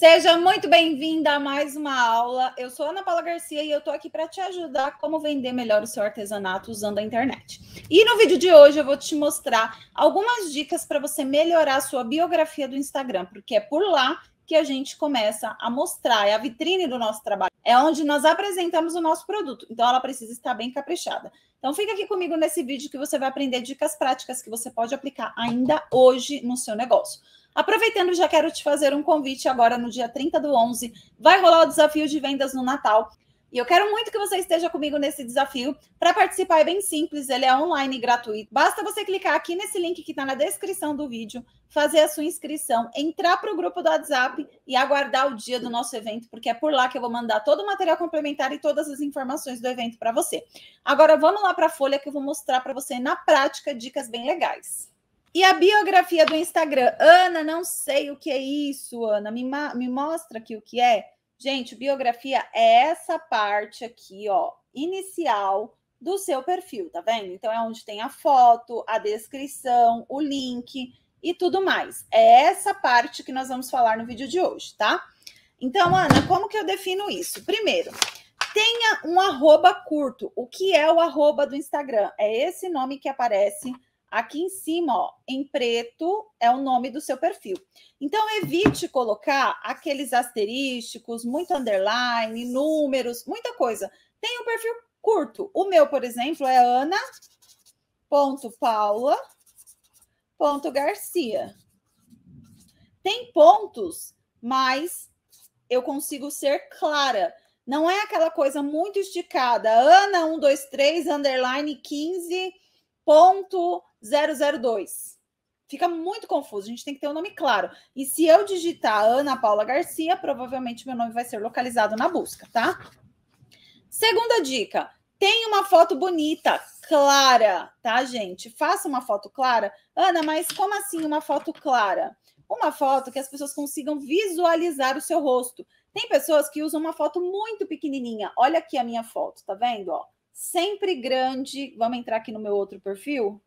Seja muito bem-vinda a mais uma aula. Eu sou Ana Paula Garcia e eu estou aqui para te ajudar como vender melhor o seu artesanato usando a internet. E no vídeo de hoje eu vou te mostrar algumas dicas para você melhorar a sua biografia do Instagram, porque é por lá que a gente começa a mostrar, é a vitrine do nosso trabalho, é onde nós apresentamos o nosso produto. Então ela precisa estar bem caprichada. Então fica aqui comigo nesse vídeo que você vai aprender dicas práticas que você pode aplicar ainda hoje no seu negócio. Aproveitando, já quero te fazer um convite agora no dia 30 do 11. Vai rolar o desafio de vendas no Natal. E eu quero muito que você esteja comigo nesse desafio. Para participar é bem simples, ele é online e gratuito. Basta você clicar aqui nesse link que está na descrição do vídeo, fazer a sua inscrição, entrar para o grupo do WhatsApp e aguardar o dia do nosso evento, porque é por lá que eu vou mandar todo o material complementar e todas as informações do evento para você. Agora vamos lá para a folha que eu vou mostrar para você na prática dicas bem legais. E a biografia do Instagram? Ana, não sei o que é isso, Ana. Me, me mostra aqui o que é. Gente, biografia é essa parte aqui, ó, inicial do seu perfil, tá vendo? Então é onde tem a foto, a descrição, o link e tudo mais. É essa parte que nós vamos falar no vídeo de hoje, tá? Então, Ana, como que eu defino isso? Primeiro, tenha um arroba curto. O que é o arroba do Instagram? É esse nome que aparece Aqui em cima, ó, em preto, é o nome do seu perfil. Então, evite colocar aqueles asterísticos, muito underline, números, muita coisa. Tem um perfil curto. O meu, por exemplo, é ana.paula.garcia. Tem pontos, mas eu consigo ser clara. Não é aquela coisa muito esticada. Ana, 1, underline, 15 002. Fica muito confuso, a gente tem que ter um nome claro. E se eu digitar Ana Paula Garcia, provavelmente meu nome vai ser localizado na busca, tá? Segunda dica, tem uma foto bonita, clara, tá, gente? Faça uma foto clara. Ana, mas como assim uma foto clara? Uma foto que as pessoas consigam visualizar o seu rosto. Tem pessoas que usam uma foto muito pequenininha. Olha aqui a minha foto, tá vendo? Ó, sempre grande. Vamos entrar aqui no meu outro perfil?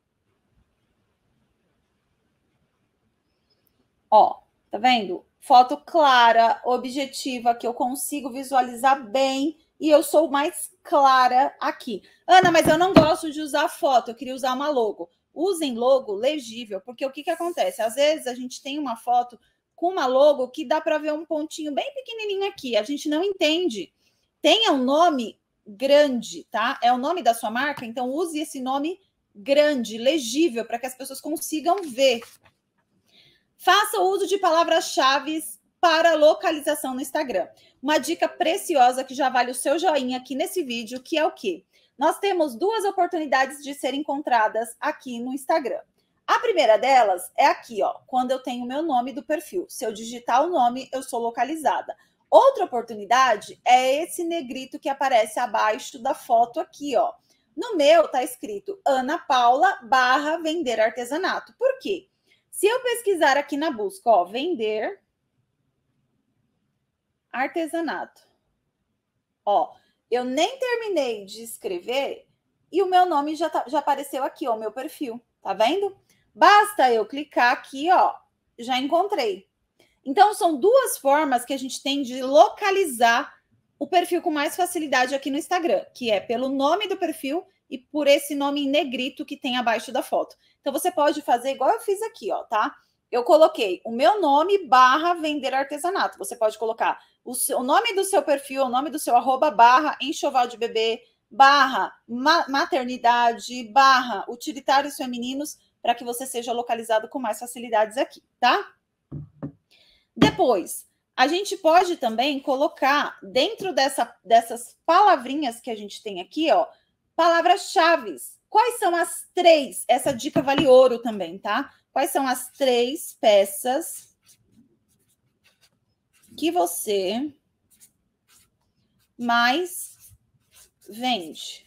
Ó, tá vendo? Foto clara, objetiva, que eu consigo visualizar bem e eu sou mais clara aqui. Ana, mas eu não gosto de usar foto, eu queria usar uma logo. Usem logo legível, porque o que, que acontece? Às vezes a gente tem uma foto com uma logo que dá para ver um pontinho bem pequenininho aqui, a gente não entende. Tenha um nome grande, tá? É o nome da sua marca, então use esse nome grande, legível, para que as pessoas consigam ver. Faça uso de palavras-chave para localização no Instagram. Uma dica preciosa que já vale o seu joinha aqui nesse vídeo, que é o quê? Nós temos duas oportunidades de serem encontradas aqui no Instagram. A primeira delas é aqui, ó, quando eu tenho o meu nome do perfil. Se eu digitar o nome, eu sou localizada. Outra oportunidade é esse negrito que aparece abaixo da foto aqui, ó. No meu tá escrito Ana Paula barra vender artesanato. Por quê? Se eu pesquisar aqui na busca, ó, vender artesanato. Ó, eu nem terminei de escrever e o meu nome já, tá, já apareceu aqui, ó, o meu perfil. Tá vendo? Basta eu clicar aqui, ó, já encontrei. Então, são duas formas que a gente tem de localizar o perfil com mais facilidade aqui no Instagram, que é pelo nome do perfil e por esse nome em negrito que tem abaixo da foto. Então, você pode fazer igual eu fiz aqui, ó, tá? Eu coloquei o meu nome barra vender artesanato. Você pode colocar o, seu, o nome do seu perfil, o nome do seu arroba barra enxoval de bebê, barra maternidade, barra utilitários femininos, para que você seja localizado com mais facilidades aqui, tá? Depois, a gente pode também colocar dentro dessa, dessas palavrinhas que a gente tem aqui, ó, palavras-chave. Quais são as três? Essa dica vale ouro também, tá? Quais são as três peças que você mais vende?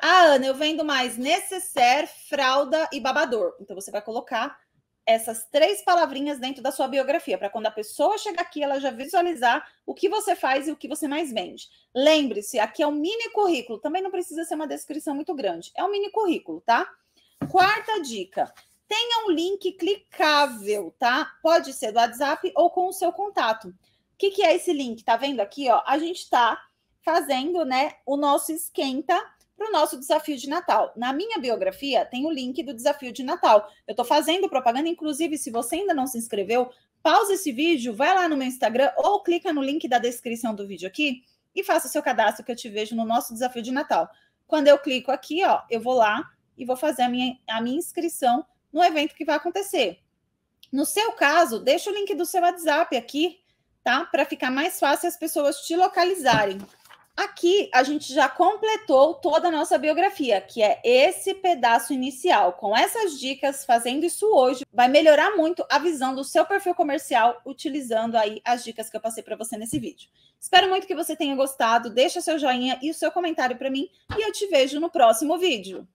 Ah, Ana, eu vendo mais necessaire, fralda e babador. Então você vai colocar essas três palavrinhas dentro da sua biografia, para quando a pessoa chegar aqui, ela já visualizar o que você faz e o que você mais vende. Lembre-se, aqui é um mini currículo, também não precisa ser uma descrição muito grande, é um mini currículo, tá? Quarta dica: tenha um link clicável, tá? Pode ser do WhatsApp ou com o seu contato. O que, que é esse link? Tá vendo aqui, ó? A gente tá fazendo, né, o nosso esquenta para o nosso desafio de Natal. Na minha biografia tem o link do desafio de Natal. Eu estou fazendo propaganda, inclusive, se você ainda não se inscreveu, pausa esse vídeo, vai lá no meu Instagram ou clica no link da descrição do vídeo aqui e faça o seu cadastro que eu te vejo no nosso desafio de Natal. Quando eu clico aqui, ó, eu vou lá e vou fazer a minha, a minha inscrição no evento que vai acontecer. No seu caso, deixa o link do seu WhatsApp aqui, tá? Para ficar mais fácil as pessoas te localizarem. Aqui a gente já completou toda a nossa biografia, que é esse pedaço inicial. Com essas dicas, fazendo isso hoje, vai melhorar muito a visão do seu perfil comercial, utilizando aí as dicas que eu passei para você nesse vídeo. Espero muito que você tenha gostado. Deixa seu joinha e o seu comentário para mim e eu te vejo no próximo vídeo.